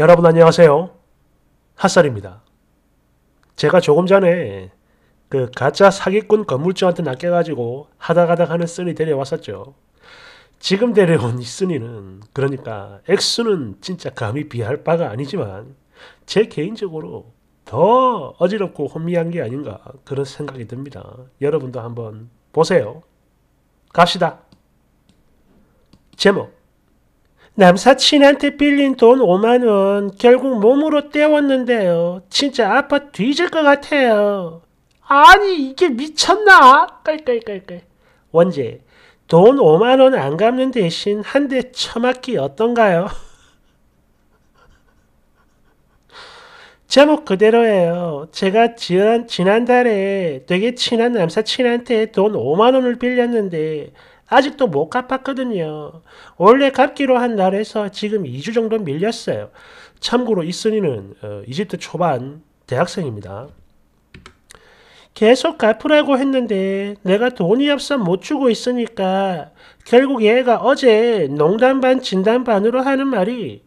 여러분 안녕하세요. 핫살입니다. 제가 조금 전에 그 가짜 사기꾼 건물주한테 낚여가지고 하다가다 하는 쓰니 데려왔었죠. 지금 데려온 이 쓰니는 그러니까 액수는 진짜 감히 비할 바가 아니지만 제 개인적으로 더 어지럽고 혼미한 게 아닌가 그런 생각이 듭니다. 여러분도 한번 보세요. 갑시다. 제목 남사친한테 빌린 돈 5만원 결국 몸으로 때웠는데요. 진짜 아파 뒤질 것 같아요. 아니 이게 미쳤나? 깔깔깔깔. 원재, 돈 5만원 안 갚는 대신 한 대 처맞기 어떤가요? 제목 그대로예요. 제가 지난, 지난달에 되게 친한 남사친한테 돈 5만원을 빌렸는데 아직도 못 갚았거든요. 원래 갚기로 한 날에서 지금 2주 정도 밀렸어요. 참고로 이순이는 어, 이집트 초반 대학생입니다. 계속 갚으라고 했는데 내가 돈이 없어 못 주고 있으니까 결국 얘가 어제 농담 반 진담 반으로 하는 말이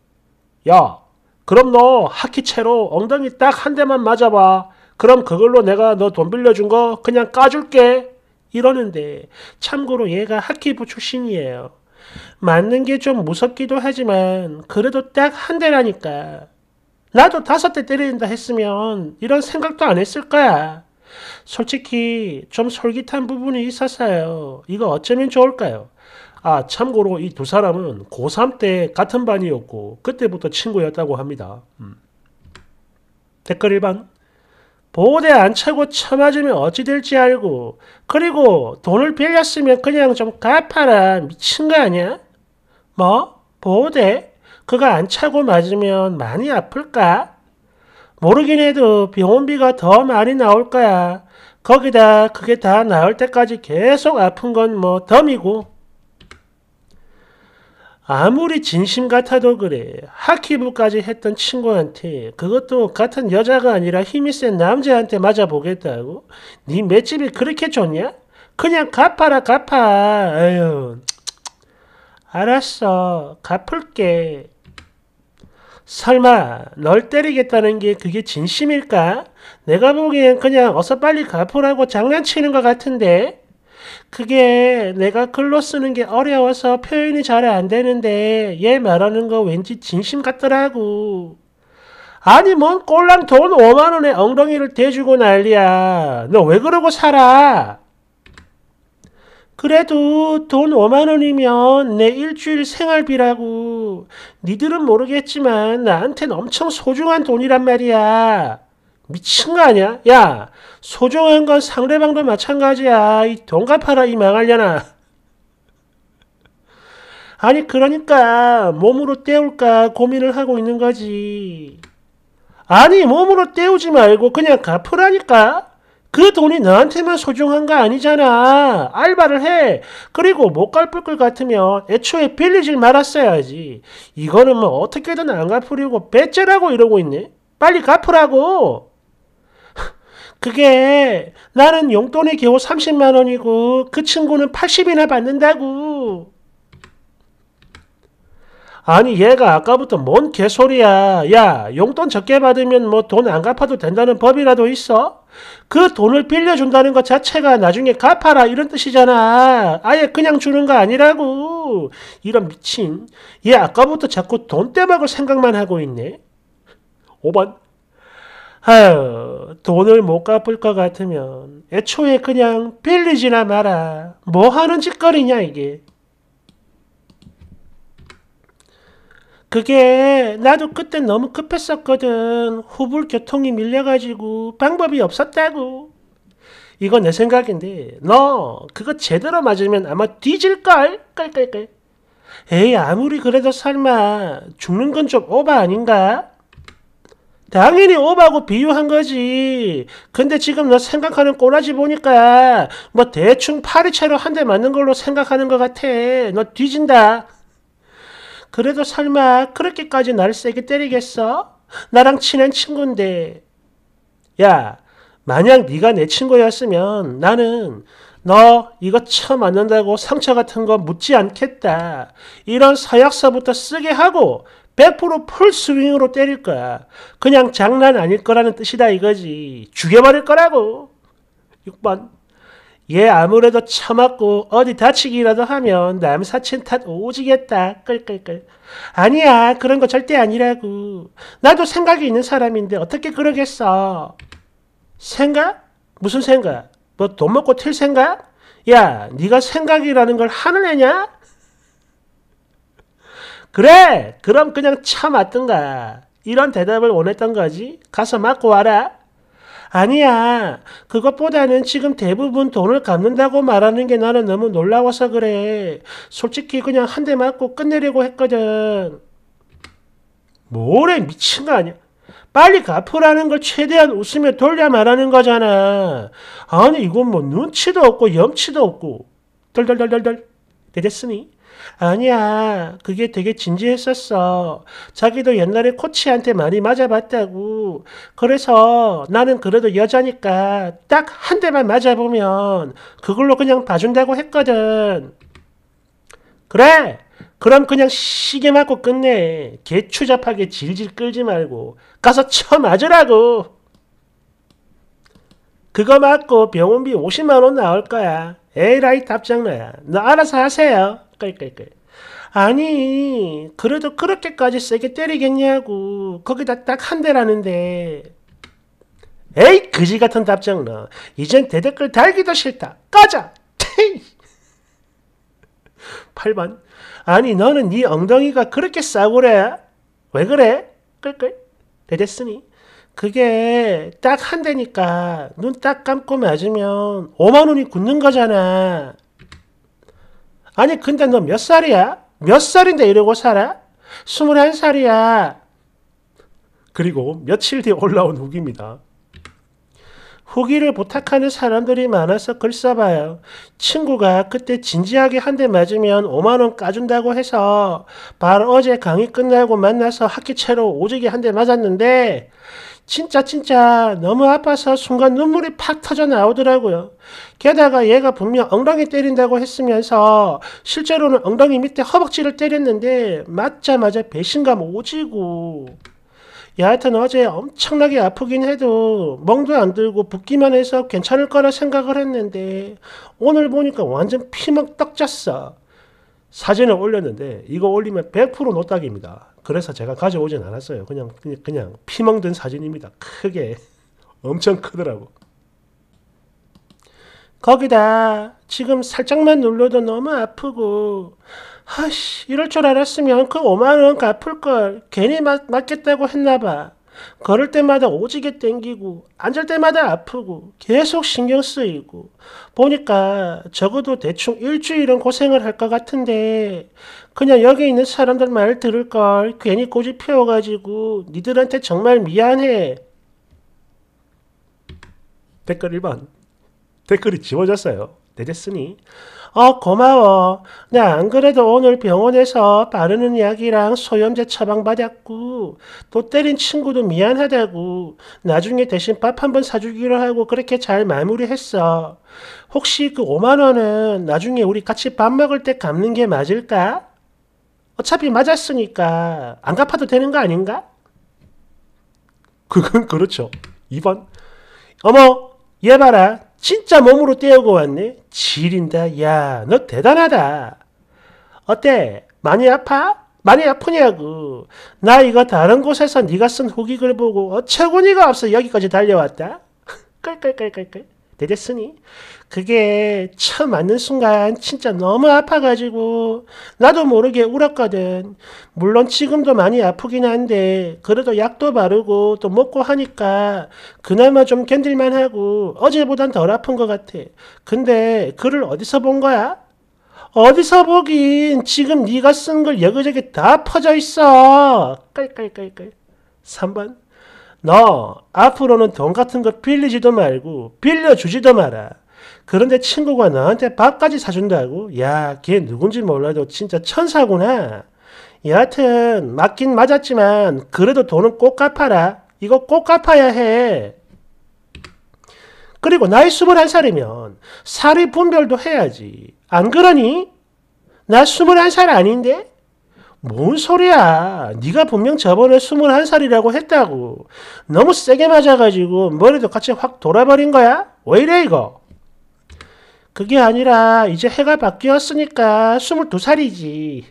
야 그럼 너 하키채로 엉덩이 딱 한 대만 맞아봐 그럼 그걸로 내가 너 돈 빌려준 거 그냥 까줄게 이러는데 참고로 얘가 학기부 출신이에요. 맞는 게 좀 무섭기도 하지만 그래도 딱 한 대라니까. 나도 다섯 대 때린다 했으면 이런 생각도 안 했을 거야. 솔직히 좀 솔깃한 부분이 있었어요. 이거 어쩌면 좋을까요? 아, 참고로 이 두 사람은 고3 때 같은 반이었고, 그때부터 친구였다고 합니다. 음. 댓글 1번. 보호대 안 차고 쳐맞으면 어찌 될지 알고 그리고 돈을 빌렸으면 그냥 좀 갚아라 미친 거 아니야? 뭐? 보호대? 그거 안 차고 맞으면 많이 아플까? 모르긴 해도 병원비가 더 많이 나올 거야. 거기다 그게 다 나올 때까지 계속 아픈 건 뭐 덤이고 아무리 진심 같아도 그래. 하키부까지 했던 친구한테 그것도 같은 여자가 아니라 힘이 센 남자한테 맞아보겠다고? 네 맷집이 그렇게 좋냐? 그냥 갚아라 갚아. 아유. 알았어. 갚을게. 설마 널 때리겠다는 게 그게 진심일까? 내가 보기엔 그냥 어서 빨리 갚으라고 장난치는 것 같은데? 그게 내가 글로 쓰는 게 어려워서 표현이 잘 안 되는데 얘 말하는 거 왠지 진심 같더라고. 아니 뭔 꼴랑 돈 5만 원에 엉덩이를 대주고 난리야. 너 왜 그러고 살아? 그래도 돈 5만 원이면 내 일주일 생활비라고. 니들은 모르겠지만 나한텐 엄청 소중한 돈이란 말이야. 미친 거 아니야? 야, 소중한 건 상대방도 마찬가지야. 이 동갑하라 이 망할려나. 아니 그러니까 몸으로 때울까 고민을 하고 있는 거지. 아니 몸으로 때우지 말고 그냥 갚으라니까. 그 돈이 너한테만 소중한 거 아니잖아. 알바를 해. 그리고 못 갚을 것 같으면 애초에 빌리질 말았어야지. 이거는 뭐 어떻게든 안 갚으려고 배째라고 이러고 있네. 빨리 갚으라고. 그게 나는 용돈의 겨우 30만 원이고 그 친구는 80이나 받는다고. 아니 얘가 아까부터 뭔 개소리야. 야 용돈 적게 받으면 뭐 돈 안 갚아도 된다는 법이라도 있어? 그 돈을 빌려준다는 것 자체가 나중에 갚아라 이런 뜻이잖아. 아예 그냥 주는 거 아니라고. 이런 미친. 얘 아까부터 자꾸 돈 떼먹을 생각만 하고 있네. 5번 아유, 돈을 못 갚을 것 같으면 애초에 그냥 빌리지나 마라. 뭐 하는 짓거리냐, 이게. 그게 나도 그때 너무 급했었거든. 후불 교통이 밀려가지고 방법이 없었다고. 이건 내 생각인데 너 그거 제대로 맞으면 아마 뒤질걸? 깔깔깔. 에이 아무리 그래도 설마 죽는 건 좀 오바 아닌가? 당연히 오바고 비유한 거지. 근데 지금 너 생각하는 꼬라지 보니까 뭐 대충 파리채로 한 대 맞는 걸로 생각하는 것 같아. 너 뒤진다. 그래도 설마 그렇게까지 날 세게 때리겠어? 나랑 친한 친구인데. 야, 만약 네가 내 친구였으면 나는 너 이거 처음 만난다고 상처 같은 거 묻지 않겠다. 이런 서약서부터 쓰게 하고 100% 풀스윙으로 때릴 거야. 그냥 장난 아닐 거라는 뜻이다 이거지. 죽여버릴 거라고. 6번. 얘 아무래도 처맞고 어디 다치기라도 하면 남 사친 탓 오지겠다. 끌끌끌. 아니야. 그런 거 절대 아니라고. 나도 생각이 있는 사람인데 어떻게 그러겠어. 생각? 무슨 생각? 뭐 돈 먹고 틀 생각? 야, 네가 생각이라는 걸 하는 애냐? 그래! 그럼 그냥 참았던가 이런 대답을 원했던 거지. 가서 맞고 와라. 아니야. 그것보다는 지금 대부분 돈을 갚는다고 말하는 게 나는 너무 놀라워서 그래. 솔직히 그냥 한 대 맞고 끝내려고 했거든. 뭐래, 미친 거 아니야? 빨리 갚으라는 걸 최대한 웃으며 돌려 말하는 거잖아. 아니, 이건 뭐 눈치도 없고 염치도 없고. 덜덜덜덜덜. 되겠으니? 아니야. 그게 되게 진지했었어. 자기도 옛날에 코치한테 많이 맞아봤다고. 그래서 나는 그래도 여자니까 딱 한 대만 맞아보면 그걸로 그냥 봐준다고 했거든. 그래! 그럼 그냥 시계 맞고 끝내. 개추잡하게 질질 끌지 말고. 가서 쳐 맞으라고! 그거 맞고 병원비 50만원 나올 거야. 에라이 답장나야. 너 알아서 하세요. 끌끌끌. 아니, 그래도 그렇게까지 세게 때리겠냐고. 거기다 딱 한 대라는데. 에이, 그지 같은 답장 너. 이젠 대댓글 달기도 싫다. 꺼져! 8번. 아니, 너는 네 엉덩이가 그렇게 싸구려? 왜 그래? 끌끌. 대댔으니. 그게 딱 한 대니까 눈 딱 감고 맞으면 5만원이 굳는 거잖아. 아니 근데 너 몇 살이야? 몇 살인데 이러고 살아? 21살이야. 그리고 며칠 뒤 올라온 후기입니다. 후기를 부탁하는 사람들이 많아서 글 써봐요. 친구가 그때 진지하게 한 대 맞으면 5만원 까준다고 해서 바로 어제 강의 끝나고 만나서 학기채로 오지게 한 대 맞았는데 진짜 진짜 너무 아파서 순간 눈물이 팍 터져 나오더라고요. 게다가 얘가 분명 엉덩이 때린다고 했으면서 실제로는 엉덩이 밑에 허벅지를 때렸는데 맞자마자 배신감 오지고 여하튼 어제 엄청나게 아프긴 해도 멍도 안 들고 붓기만 해서 괜찮을 거라 생각을 했는데 오늘 보니까 완전 피멍 떡 잤어. 사진을 올렸는데 이거 올리면 100% 노딱입니다. 그래서 제가 가져오진 않았어요. 그냥 그냥, 그냥 피멍든 사진입니다. 크게 엄청 크더라고. 거기다 지금 살짝만 눌러도 너무 아프고 하씨 이럴 줄 알았으면 그 5만원 갚을걸 괜히 맞, 맞겠다고 했나봐 걸을 때마다 오지게 땡기고 앉을 때마다 아프고 계속 신경 쓰이고 보니까 적어도 대충 일주일은 고생을 할 것 같은데 그냥 여기 있는 사람들 말 들을 걸 괜히 고집 피워가지고 니들한테 정말 미안해. 댓글 1번 댓글이 지워졌어요. 내렸으니어 고마워 나안 네, 그래도 오늘 병원에서 바르는 약이랑 소염제 처방받았고 또 때린 친구도 미안하다고 나중에 대신 밥한번 사주기로 하고 그렇게 잘 마무리했어 혹시 그 5만원은 나중에 우리 같이 밥 먹을 때 갚는 게 맞을까? 어차피 맞았으니까 안 갚아도 되는 거 아닌가? 그건 그렇죠 2번 어머 얘 봐라 진짜 몸으로 떼우고 왔네? 지린다. 야, 너 대단하다. 어때? 많이 아파? 많이 아프냐고. 나 이거 다른 곳에서 네가 쓴 후기글 보고 어처구니가 없어 여기까지 달려왔다. 끌끌끌끌끌. 되겠으니 그게 처음 맞는 순간 진짜 너무 아파가지고 나도 모르게 울었거든. 물론 지금도 많이 아프긴 한데 그래도 약도 바르고 또 먹고 하니까 그나마 좀 견딜만 하고 어제보단 덜 아픈 것 같아. 근데 글을 어디서 본 거야? 어디서 보긴 지금 네가 쓴 걸 여기저기 다 퍼져 있어. 깔깔깔깔. 3번 너 앞으로는 돈 같은 거 빌리지도 말고 빌려주지도 마라. 그런데 친구가 너한테 밥까지 사준다고? 야, 걔 누군지 몰라도 진짜 천사구나. 여하튼 맞긴 맞았지만 그래도 돈은 꼭 갚아라. 이거 꼭 갚아야 해. 그리고 나이 21살이면 사리 분별도 해야지. 안 그러니? 나 21살 아닌데? 뭔 소리야. 네가 분명 저번에 21살이라고 했다고. 너무 세게 맞아가지고 머리도 같이 확 돌아버린 거야? 왜 이래 이거? 그게 아니라 이제 해가 바뀌었으니까 22살이지.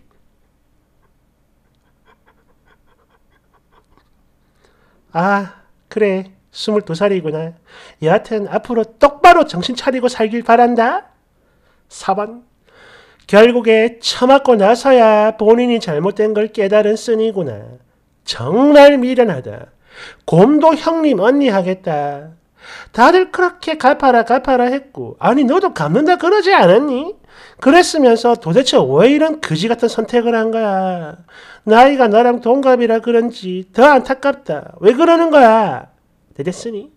아, 그래. 22살이구나. 여하튼 앞으로 똑바로 정신 차리고 살길 바란다. 4번. 결국에 처맞고 나서야 본인이 잘못된 걸 깨달은 쓴이구나. 정말 미련하다. 곰도 형님 언니 하겠다. 다들 그렇게 갚아라 갚아라 했고 아니 너도 갚는다 그러지 않았니? 그랬으면서 도대체 왜 이런 그지 같은 선택을 한 거야? 나이가 나랑 동갑이라 그런지 더 안타깝다. 왜 그러는 거야? 대댔으니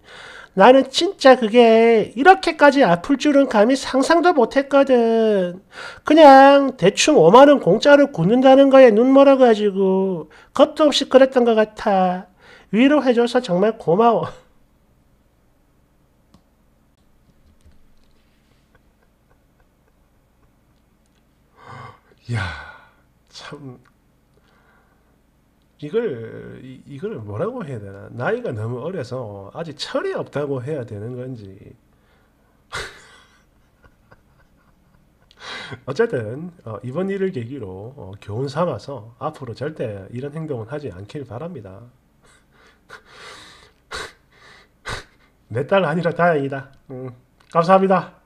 나는 진짜 그게 이렇게까지 아플 줄은 감히 상상도 못했거든. 그냥 대충 5만원 공짜로 굳는다는 거에 눈 멀어가지고 겁도 없이 그랬던 것 같아. 위로해줘서 정말 고마워. 야, 참 이걸 이, 이걸 뭐라고 해야 되나 나이가 너무 어려서 아직 철이 없다고 해야 되는 건지 어쨌든 어, 이번 일을 계기로 어, 교훈 삼아서 앞으로 절대 이런 행동은 하지 않길 바랍니다. 내 딸 아니라 다행이다. 음, 감사합니다.